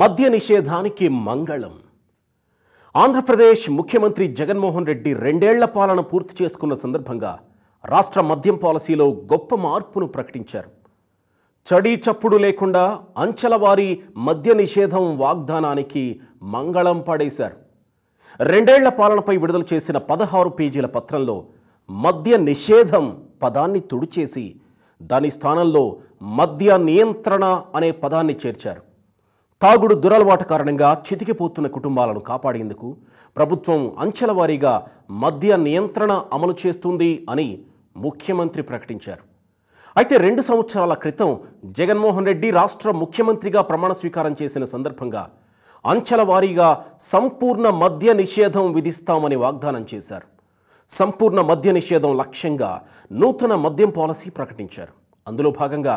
మద్య నిషేధానికి మంగళం ఆంధ్రప్రదేశ్ ముఖ్యమంత్రి జగన్మోహన్ రెడ్డి రెండేళ్ల పాలన పూర్తి చేసుకున్న సందర్భంగా రాష్ట్ర మద్యం పాలసీలో గొప్ప మార్పును ప్రకటించారు చడి చప్పుడు లేకుండా అంచెలవారీ మద్య నిషేధం వాగ్దానానికి మంగళం పాడేశారు రెండేళ్ల పాలనపై విడుదల చేసిన పదహారు పేజీల పత్రంలో మద్య నిషేధం పదాన్ని తుడిచేసి దాని స్థానంలో మద్య నియంత్రణ అనే పదాన్ని చేర్చారు తాగుడు దురలవాటు కారణంగా చితికిపోతున్న కుటుంబాలను కాపాడేందుకు ప్రభుత్వం అంచెల మద్య నియంత్రణ అమలు చేస్తుంది అని ముఖ్యమంత్రి ప్రకటించారు అయితే రెండు సంవత్సరాల క్రితం జగన్మోహన్ రెడ్డి రాష్ట్ర ముఖ్యమంత్రిగా ప్రమాణ స్వీకారం చేసిన సందర్భంగా అంచెల వారీగా సంపూర్ణ మద్య నిషేధం విధిస్తామని వాగ్దానం చేశారు సంపూర్ణ మద్య నిషేధం లక్ష్యంగా నూతన మద్యం పాలసీ ప్రకటించారు అందులో భాగంగా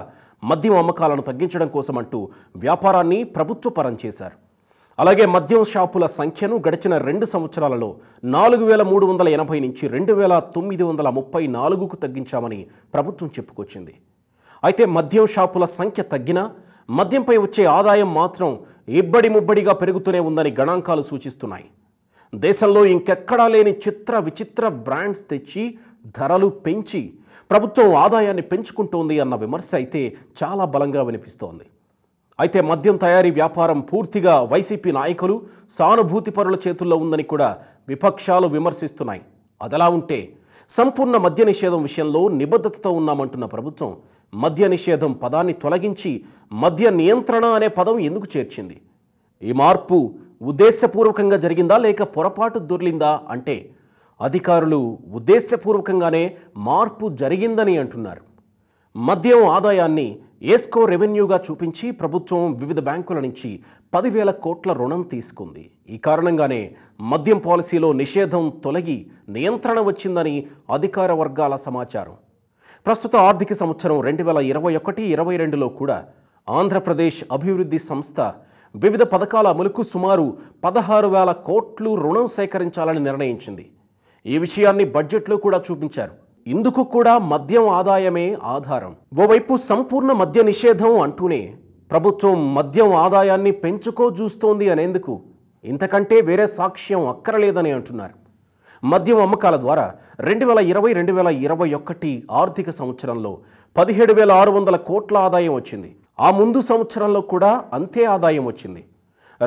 మద్యం అమ్మకాలను తగ్గించడం కోసమంటూ వ్యాపారాన్ని ప్రభుత్వపరం చేశారు అలాగే మద్యం షాపుల సంఖ్యను గడిచిన రెండు సంవత్సరాలలో నాలుగు వేల మూడు వందల ఎనభై నుంచి రెండు వేల తొమ్మిది వందల ముప్పై నాలుగుకు తగ్గించామని ప్రభుత్వం చెప్పుకొచ్చింది అయితే మద్యం షాపుల సంఖ్య తగ్గినా మద్యంపై వచ్చే ఆదాయం మాత్రం ఇబ్బడి ముబ్బడిగా పెరుగుతూనే ఉందని గణాంకాలు సూచిస్తున్నాయి దేశంలో ఇంకెక్కడా లేని చిత్ర విచిత్ర బ్రాండ్స్ తెచ్చి ధరలు పెంచి ప్రభుత్వం ఆదాయాన్ని పెంచుకుంటోంది అన్న విమర్శ అయితే చాలా బలంగా వినిపిస్తోంది అయితే మద్యం తయారీ వ్యాపారం పూర్తిగా వైసీపీ నాయకులు సానుభూతి పరుల చేతుల్లో ఉందని కూడా విపక్షాలు విమర్శిస్తున్నాయి అదలా ఉంటే సంపూర్ణ మద్య నిషేధం విషయంలో నిబద్ధతతో ఉన్నామంటున్న ప్రభుత్వం మద్య నిషేధం పదాన్ని తొలగించి మద్య నియంత్రణ అనే పదం ఎందుకు చేర్చింది ఈ మార్పు ఉద్దేశపూర్వకంగా జరిగిందా లేక పొరపాటు దొర్లిందా అంటే అధికారులు ఉద్దేశపూర్వకంగానే మార్పు జరిగిందని అంటున్నారు మద్యం ఆదాయాన్ని ఏస్కో రెవెన్యూగా చూపించి ప్రభుత్వం వివిధ బ్యాంకుల నుంచి పదివేల కోట్ల రుణం తీసుకుంది ఈ కారణంగానే మద్యం పాలసీలో నిషేధం తొలగి నియంత్రణ వచ్చిందని అధికార వర్గాల సమాచారం ప్రస్తుత ఆర్థిక సంవత్సరం రెండు వేల ఇరవై ఒకటి ఇరవై రెండులో కూడా ఆంధ్రప్రదేశ్ అభివృద్ధి సంస్థ వివిధ పథకాల అమలుకు సుమారు పదహారు వేల కోట్లు రుణం సేకరించాలని నిర్ణయించింది ఈ విషయాన్ని బడ్జెట్లో కూడా చూపించారు ఇందుకు కూడా మద్యం ఆదాయమే ఆధారం ఓవైపు సంపూర్ణ మద్య నిషేధం అంటూనే ప్రభుత్వం మద్యం ఆదాయాన్ని పెంచుకో చూస్తోంది అనేందుకు ఇంతకంటే వేరే సాక్ష్యం అక్కరలేదని అంటున్నారు మద్యం అమ్మకాల ద్వారా రెండు వేల ఇరవై రెండు వేల ఇరవై ఒకటి ఆర్థిక సంవత్సరంలో పదిహేడు వేల ఆరు వందల కోట్ల ఆదాయం వచ్చింది ఆ ముందు సంవత్సరంలో కూడా అంతే ఆదాయం వచ్చింది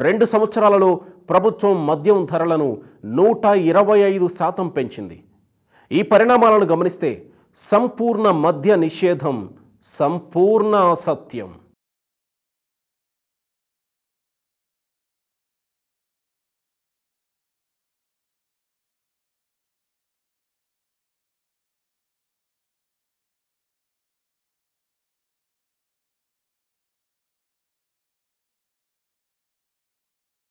రెండు సంవత్సరాలలో ప్రభుత్వం మద్యం ధరలను నూట ఇరవై ఐదు శాతం పెంచింది ఈ పరిణామాలను గమనిస్తే సంపూర్ణ మద్య నిషేధం సంపూర్ణ అసత్యం